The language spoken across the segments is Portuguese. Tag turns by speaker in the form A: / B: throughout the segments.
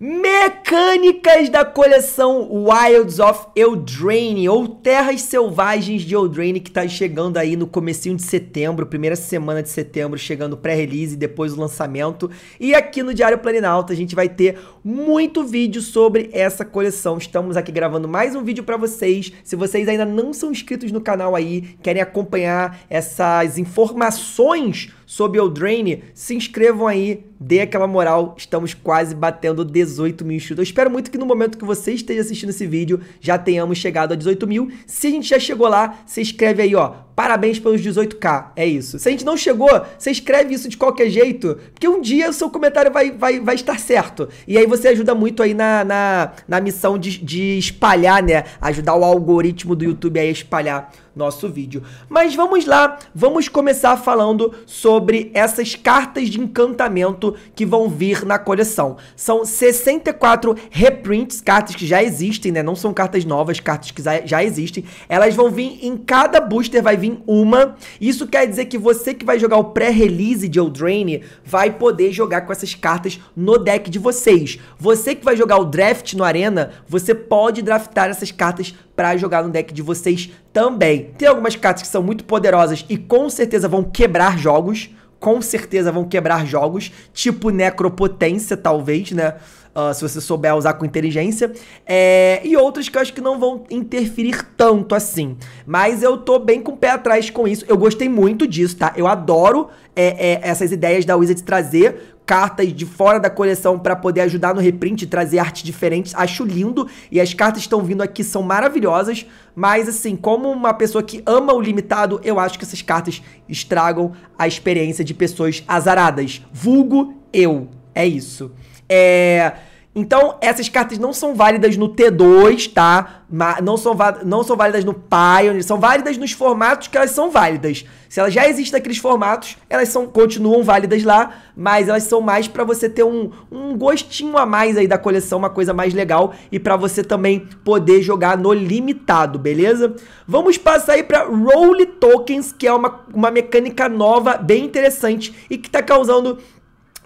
A: Mecânicas da coleção Wilds of Eldraine, ou Terras Selvagens de Eldraine, que está chegando aí no comecinho de setembro, primeira semana de setembro, chegando pré-release, depois o lançamento. E aqui no Diário Planinalto a gente vai ter muito vídeo sobre essa coleção. Estamos aqui gravando mais um vídeo para vocês. Se vocês ainda não são inscritos no canal aí, querem acompanhar essas informações sob o Drain, se inscrevam aí, dê aquela moral, estamos quase batendo 18 mil inscritos. Eu espero muito que no momento que você esteja assistindo esse vídeo, já tenhamos chegado a 18 mil. Se a gente já chegou lá, se inscreve aí, ó, parabéns pelos 18k, é isso. Se a gente não chegou, você escreve isso de qualquer jeito, porque um dia o seu comentário vai, vai, vai estar certo. E aí você ajuda muito aí na, na, na missão de, de espalhar, né, ajudar o algoritmo do YouTube aí a espalhar nosso vídeo. Mas vamos lá, vamos começar falando sobre essas cartas de encantamento que vão vir na coleção. São 64 reprints, cartas que já existem, né? Não são cartas novas, cartas que já existem. Elas vão vir em cada booster, vai vir uma. Isso quer dizer que você que vai jogar o pré-release de Eldraine vai poder jogar com essas cartas no deck de vocês. Você que vai jogar o draft no Arena, você pode draftar essas cartas para jogar no deck de vocês também. Tem algumas cartas que são muito poderosas e com certeza vão quebrar jogos. Com certeza vão quebrar jogos, tipo Necropotência, talvez, né? Uh, se você souber usar com inteligência. É, e outras que eu acho que não vão interferir tanto assim. Mas eu tô bem com o pé atrás com isso. Eu gostei muito disso, tá? Eu adoro é, é, essas ideias da Wizards trazer cartas de fora da coleção para poder ajudar no reprint e trazer artes diferentes. Acho lindo e as cartas estão vindo aqui são maravilhosas, mas assim, como uma pessoa que ama o limitado, eu acho que essas cartas estragam a experiência de pessoas azaradas. Vulgo eu. É isso. É então, essas cartas não são válidas no T2, tá? Não são, não são válidas no Pioneer, são válidas nos formatos que elas são válidas. Se elas já existem naqueles formatos, elas são, continuam válidas lá, mas elas são mais para você ter um, um gostinho a mais aí da coleção, uma coisa mais legal, e para você também poder jogar no limitado, beleza? Vamos passar aí para Roll Tokens, que é uma, uma mecânica nova, bem interessante, e que tá causando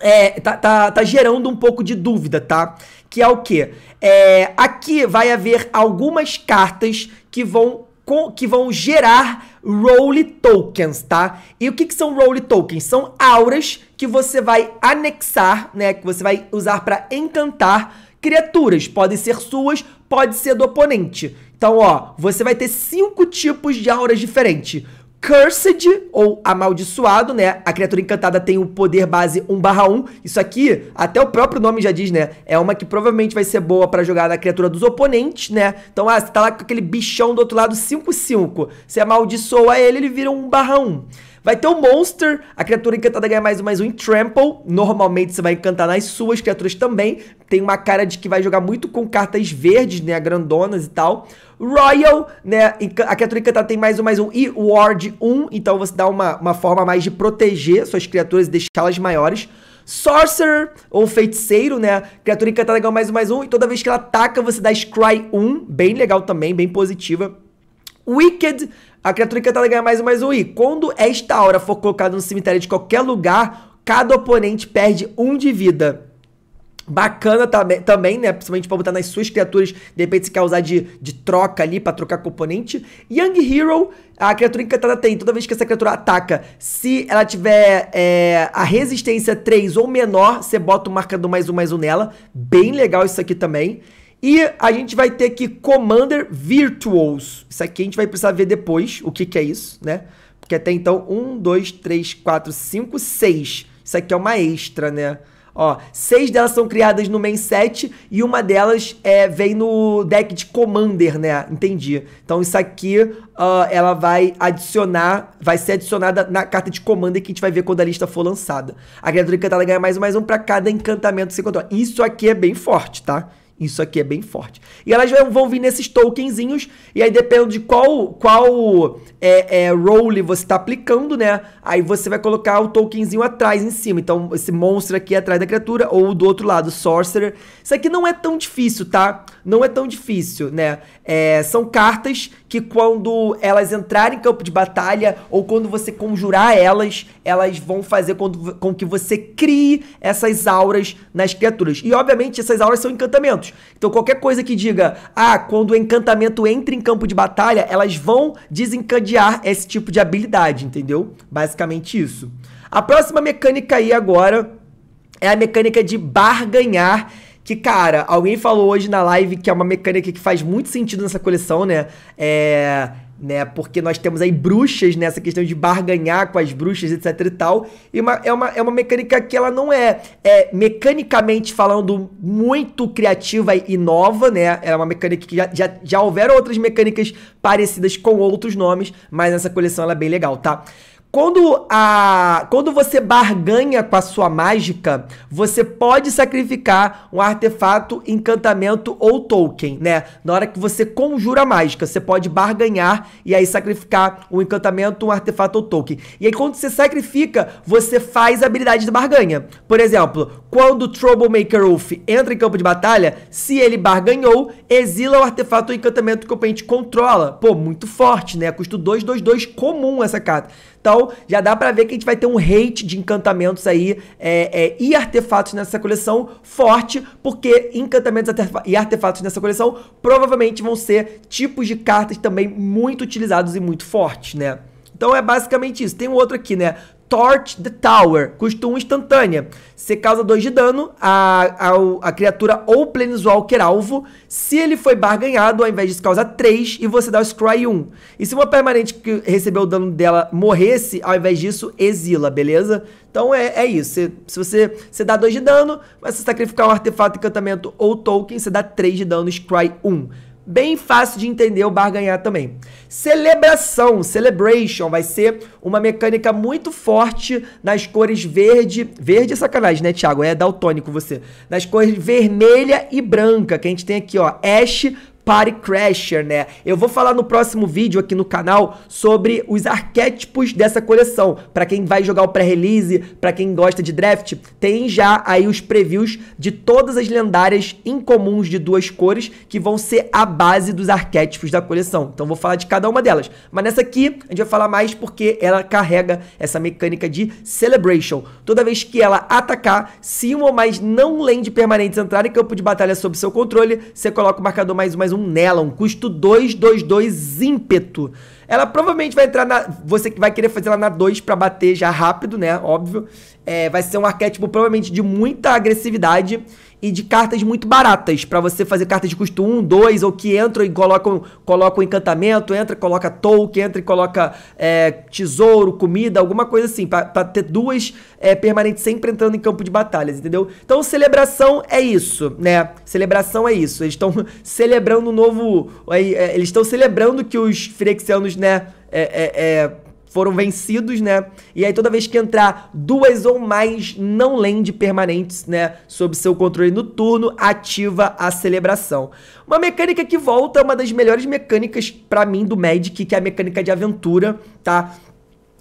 A: é, tá, tá, tá, gerando um pouco de dúvida, tá? Que é o quê? É, aqui vai haver algumas cartas que vão que vão gerar role tokens, tá? E o que, que são role tokens? São auras que você vai anexar, né? Que você vai usar para encantar criaturas. Podem ser suas, pode ser do oponente. Então, ó, você vai ter cinco tipos de auras diferentes. Cursed, ou amaldiçoado, né? A criatura encantada tem o poder base 1 barra 1. Isso aqui, até o próprio nome já diz, né? É uma que provavelmente vai ser boa para jogar na criatura dos oponentes, né? Então, ah, você tá lá com aquele bichão do outro lado 5-5. Você amaldiçoa ele, ele vira 1 barra 1. Vai ter o Monster, a criatura encantada ganha mais um, mais um em Trample. Normalmente você vai encantar nas suas criaturas também. Tem uma cara de que vai jogar muito com cartas verdes, né? Grandonas e tal. Royal, né? A criatura encantada tem mais um, mais um. E Ward 1. Então você dá uma, uma forma mais de proteger suas criaturas e deixá-las maiores. Sorcerer, ou feiticeiro, né? Criatura encantada ganha mais um, mais um. E toda vez que ela ataca, você dá Scry 1. Bem legal também, bem positiva. Wicked, a criatura encantada ganha mais um, mais um. E quando esta aura for colocada no cemitério de qualquer lugar, cada oponente perde um de vida. Bacana também, também, né? Principalmente pra botar nas suas criaturas, de repente se quer usar de, de troca ali pra trocar componente. Young Hero, a criatura encantada tem, toda vez que essa criatura ataca, se ela tiver é, a resistência 3 ou menor, você bota o marcador mais um mais um nela. Bem legal isso aqui também. E a gente vai ter aqui Commander Virtuals. Isso aqui a gente vai precisar ver depois o que, que é isso, né? Porque até então, 1, 2, 3, 4, 5, 6. Isso aqui é uma extra, né? Ó, seis delas são criadas no main set e uma delas é, vem no deck de Commander, né? Entendi. Então isso aqui, uh, ela vai adicionar, vai ser adicionada na carta de Commander que a gente vai ver quando a lista for lançada. A criatura encantada ganha mais um, mais um pra cada encantamento que você controla. Isso aqui é bem forte, tá? Isso aqui é bem forte. E elas vão vir nesses tokenzinhos, e aí depende de qual, qual é, é, role você está aplicando, né? Aí você vai colocar o tokenzinho atrás, em cima. Então, esse monstro aqui atrás da criatura, ou do outro lado, Sorcerer. Isso aqui não é tão difícil, tá? Não é tão difícil, né? É, são cartas que quando elas entrarem em campo de batalha, ou quando você conjurar elas, elas vão fazer com, com que você crie essas auras nas criaturas. E, obviamente, essas auras são encantamentos. Então qualquer coisa que diga, ah, quando o encantamento entra em campo de batalha, elas vão desencadear esse tipo de habilidade, entendeu? Basicamente isso. A próxima mecânica aí agora é a mecânica de barganhar. Que, cara, alguém falou hoje na live que é uma mecânica que faz muito sentido nessa coleção, né? É né? Porque nós temos aí bruxas nessa né? questão de barganhar com as bruxas, etc e tal. E uma, é, uma, é uma mecânica que ela não é, é mecanicamente falando muito criativa e nova, né? É uma mecânica que já, já, já houveram outras mecânicas parecidas com outros nomes, mas essa coleção ela é bem legal, tá? Quando, a, quando você barganha com a sua mágica, você pode sacrificar um artefato, encantamento ou token, né? Na hora que você conjura a mágica, você pode barganhar e aí sacrificar um encantamento, um artefato ou token. E aí quando você sacrifica, você faz a habilidade de barganha. Por exemplo, quando o Troublemaker Wolf entra em campo de batalha, se ele barganhou, exila o artefato ou encantamento que o oponente controla. Pô, muito forte, né? Custo 2, 2, 2, comum essa carta. Então, já dá para ver que a gente vai ter um rate de encantamentos aí é, é, e artefatos nessa coleção forte, porque encantamentos e artefatos nessa coleção provavelmente vão ser tipos de cartas também muito utilizados e muito fortes, né? Então é basicamente isso. Tem um outro aqui, né? Torch the Tower, custa 1 instantânea. Você causa 2 de dano a, a, a, criatura ou Planeswalker alvo. Se ele foi barganhado, ao invés disso, causa 3 e você dá o Scry 1. E se uma permanente que recebeu o dano dela morresse, ao invés disso, exila, beleza? Então é, é isso. Você, se você, você dá 2 de dano, mas se sacrificar um artefato, encantamento ou token, você dá 3 de dano, Scry 1. Bem fácil de entender o barganhar também. Celebração, celebration, vai ser uma mecânica muito forte nas cores verde. Verde é sacanagem, né, Thiago? É daltônico você. Nas cores vermelha e branca, que a gente tem aqui, ó. Ash Party Crasher, né? Eu vou falar no próximo vídeo aqui no canal sobre os arquétipos dessa coleção. Para quem vai jogar o pré-release, para quem gosta de draft, tem já aí os previews de todas as lendárias incomuns de duas cores que vão ser a base dos arquétipos da coleção. Então vou falar de cada uma delas. Mas nessa aqui a gente vai falar mais porque ela carrega essa mecânica de celebration. Toda vez que ela atacar, se uma ou mais não land permanentes entrar em campo de batalha sob seu controle, você coloca o marcador mais um mais um nela, um custo 222 ímpeto ela provavelmente vai entrar na. Você vai querer fazer ela na 2 para bater já rápido, né? Óbvio. É, vai ser um arquétipo provavelmente de muita agressividade e de cartas muito baratas, para você fazer cartas de custo 1, 2, ou que entram e colocam, colocam encantamento, entra, coloca token, entra e coloca é, tesouro, comida, alguma coisa assim, para ter duas é, permanentes sempre entrando em campo de batalhas, entendeu? Então, celebração é isso, né? Celebração é isso. Eles estão celebrando o um novo. É, eles estão celebrando que os Firexianos né, é, é, é, foram vencidos, né? E aí toda vez que entrar duas ou mais não land permanentes, né, sob seu controle no turno, ativa a celebração. Uma mecânica que volta é uma das melhores mecânicas para mim do Magic, que é a mecânica de aventura, tá?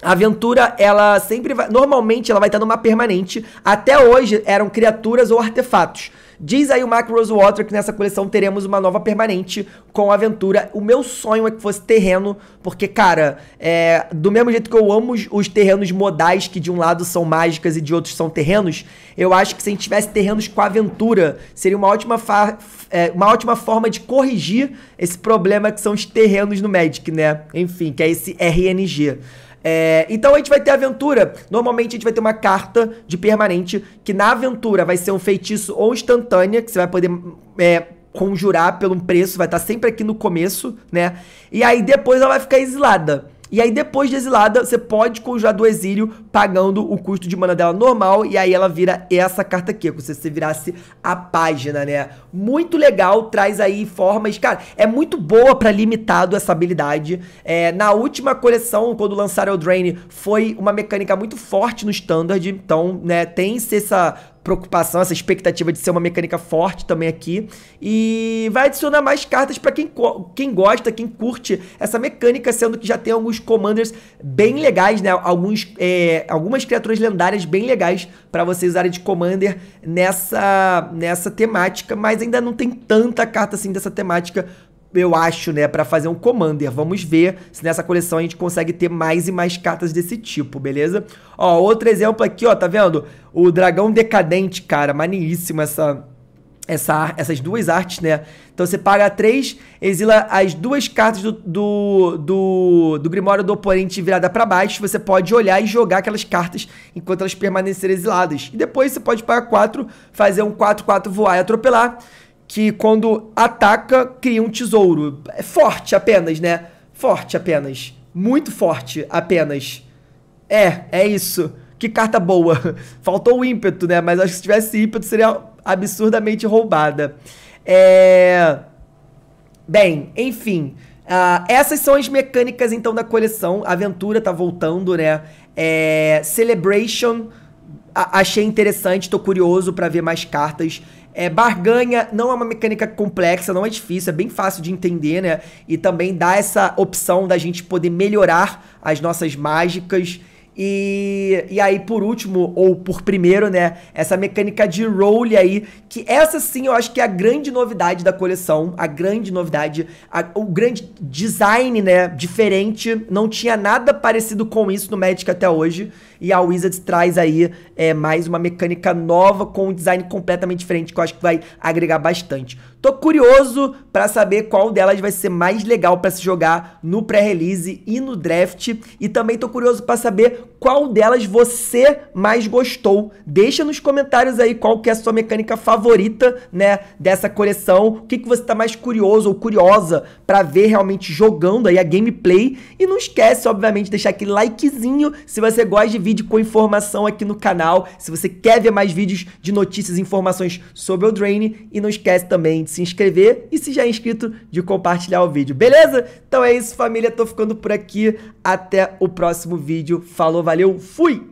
A: A aventura, ela sempre vai. Normalmente ela vai estar numa permanente. Até hoje eram criaturas ou artefatos. Diz aí o Mark Rosewater que nessa coleção teremos uma nova permanente com a aventura. O meu sonho é que fosse terreno, porque, cara, é, do mesmo jeito que eu amo os, terrenos modais, que de um lado são mágicas e de outros são terrenos, eu acho que se a gente tivesse terrenos com aventura, seria uma ótima, é, uma ótima forma de corrigir esse problema que são os terrenos no Magic, né? Enfim, que é esse RNG. É, então a gente vai ter aventura. Normalmente a gente vai ter uma carta de permanente, que na aventura vai ser um feitiço ou instantânea, que você vai poder é, conjurar pelo preço, vai estar sempre aqui no começo, né? E aí depois ela vai ficar exilada. E aí, depois de exilada, você pode conjurar do exílio pagando o custo de mana dela normal. E aí ela vira essa carta aqui, como se você virasse a página, né? Muito legal, traz aí formas. Cara, é muito boa para limitado essa habilidade. É, na última coleção, quando lançaram o Drain, foi uma mecânica muito forte no standard. Então, né, tem-se essa preocupação, essa expectativa de ser uma mecânica forte também aqui. E vai adicionar mais cartas para quem, quem gosta, quem curte essa mecânica, sendo que já tem alguns commanders bem legais, né? Alguns, é, algumas criaturas lendárias bem legais para vocês usarem de commander nessa, nessa temática, mas ainda não tem tanta carta assim dessa temática eu acho, né, para fazer um Commander. Vamos ver se nessa coleção a gente consegue ter mais e mais cartas desse tipo, beleza? Ó, outro exemplo aqui, ó, tá vendo? O Dragão Decadente, cara, maneiríssimo essa... Essa, essas duas artes, né? Então você paga 3, exila as duas cartas do, do, do, do Grimório do oponente virada para baixo. Você pode olhar e jogar aquelas cartas enquanto elas permanecerem exiladas. E depois você pode pagar 4, fazer um 4-4 voar e atropelar que quando ataca, cria um tesouro. É forte apenas, né? Forte apenas. Muito forte apenas. É, é isso. Que carta boa. Faltou o ímpeto, né? Mas acho que se tivesse ímpeto seria absurdamente roubada. É... Bem, enfim. Uh, essas são as mecânicas, então, da coleção. A aventura tá voltando, né? É... Celebration. A achei interessante, tô curioso para ver mais cartas. É, barganha não é uma mecânica complexa, não é difícil, é bem fácil de entender, né? E também dá essa opção da gente poder melhorar as nossas mágicas. E, e aí, por último, ou por primeiro, né? Essa mecânica de role aí, que essa sim eu acho que é a grande novidade da coleção, a grande novidade, a, o grande design, né? Diferente, não tinha nada parecido com isso no Magic até hoje. E a Wizards traz aí é, mais uma mecânica nova com um design completamente diferente, que eu acho que vai agregar bastante. Tô curioso para saber qual delas vai ser mais legal para se jogar no pré-release e no draft. E também tô curioso para saber qual delas você mais gostou. Deixa nos comentários aí qual que é a sua mecânica favorita, né, dessa coleção. O que, que você tá mais curioso ou curiosa para ver realmente jogando aí a gameplay. E não esquece, obviamente, deixar aquele likezinho se você gosta de vídeo vídeo com informação aqui no canal. Se você quer ver mais vídeos de notícias e informações sobre o Drain, e não esquece também de se inscrever e se já é inscrito, de compartilhar o vídeo, beleza? Então é isso, família, tô ficando por aqui. Até o próximo vídeo. Falou, valeu, fui!